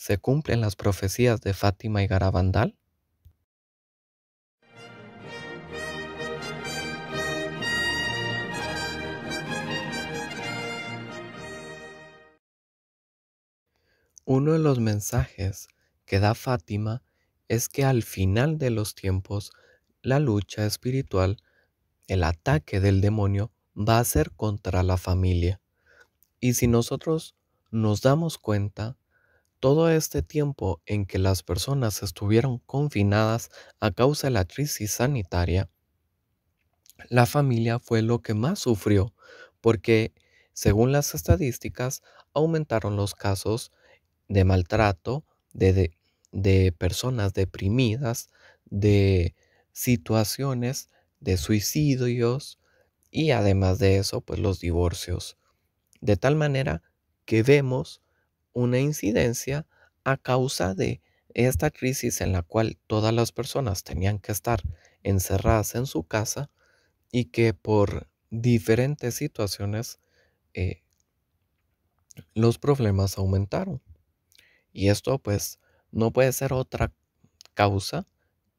¿Se cumplen las profecías de Fátima y Garabandal? Uno de los mensajes que da Fátima es que al final de los tiempos la lucha espiritual, el ataque del demonio, va a ser contra la familia. Y si nosotros nos damos cuenta, todo este tiempo en que las personas estuvieron confinadas a causa de la crisis sanitaria, la familia fue lo que más sufrió porque, según las estadísticas, aumentaron los casos de maltrato, de, personas deprimidas, de situaciones de suicidios y además de eso, pues los divorcios. De tal manera que vemos una incidencia a causa de esta crisis en la cual todas las personas tenían que estar encerradas en su casa y que por diferentes situaciones eh, los problemas aumentaron. Y esto pues no puede ser otra causa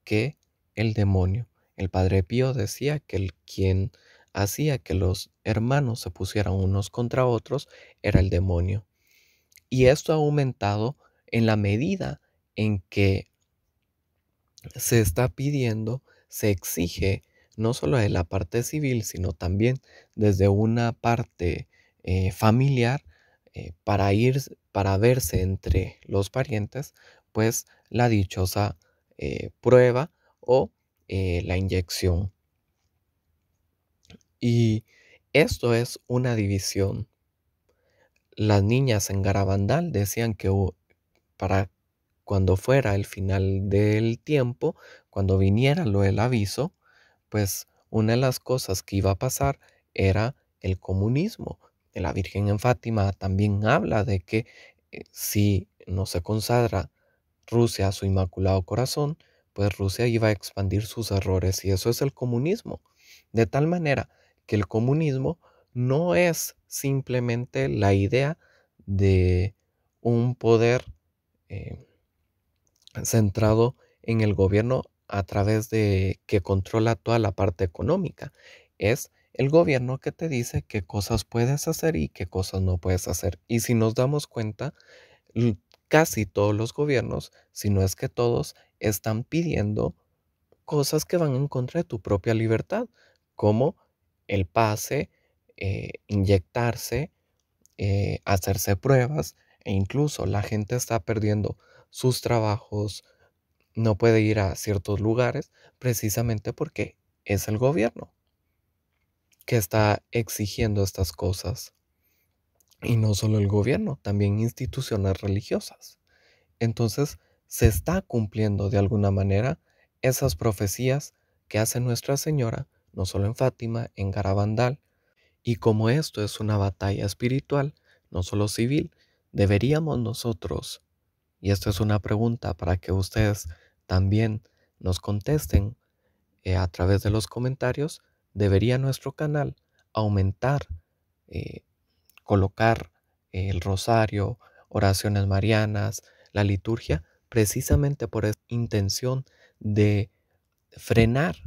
que el demonio. El padre Pío decía que el quien hacía que los hermanos se pusieran unos contra otros era el demonio. Y esto ha aumentado en la medida en que se está pidiendo, se exige, no solo de la parte civil, sino también desde una parte eh, familiar, eh, para ir, para verse entre los parientes, pues la dichosa eh, prueba o la inyección. Y esto es una división las niñas en Garabandal decían que para cuando fuera el final del tiempo, cuando viniera lo del aviso, pues una de las cosas que iba a pasar era el comunismo. La Virgen en Fátima también habla de que eh, si no se consagra Rusia a su Inmaculado Corazón, pues Rusia iba a expandir sus errores y eso es el comunismo. De tal manera que el comunismo no es simplemente la idea de un poder eh, centrado en el gobierno a través de que controla toda la parte económica. Es el gobierno que te dice qué cosas puedes hacer y qué cosas no puedes hacer. Y si nos damos cuenta, casi todos los gobiernos, si no es que todos, están pidiendo cosas que van en contra de tu propia libertad, como el pase eh, inyectarse, eh, hacerse pruebas e incluso la gente está perdiendo sus trabajos, no puede ir a ciertos lugares precisamente porque es el gobierno que está exigiendo estas cosas. Y no solo el gobierno, también instituciones religiosas. Entonces, se está cumpliendo de alguna manera esas profecías que hace Nuestra Señora, no solo en Fátima, en Garabandal, y como esto es una batalla espiritual, no solo civil, deberíamos nosotros, y esto es una pregunta para que ustedes también nos contesten eh, a través de los comentarios, debería nuestro canal aumentar, eh, colocar eh, el rosario, oraciones marianas, la liturgia, precisamente por esa intención de frenar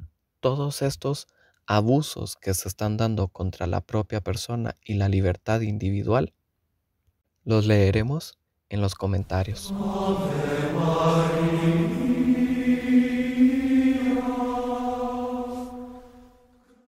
todos estos abusos que se están dando contra la propia persona y la libertad individual? Los leeremos en los comentarios.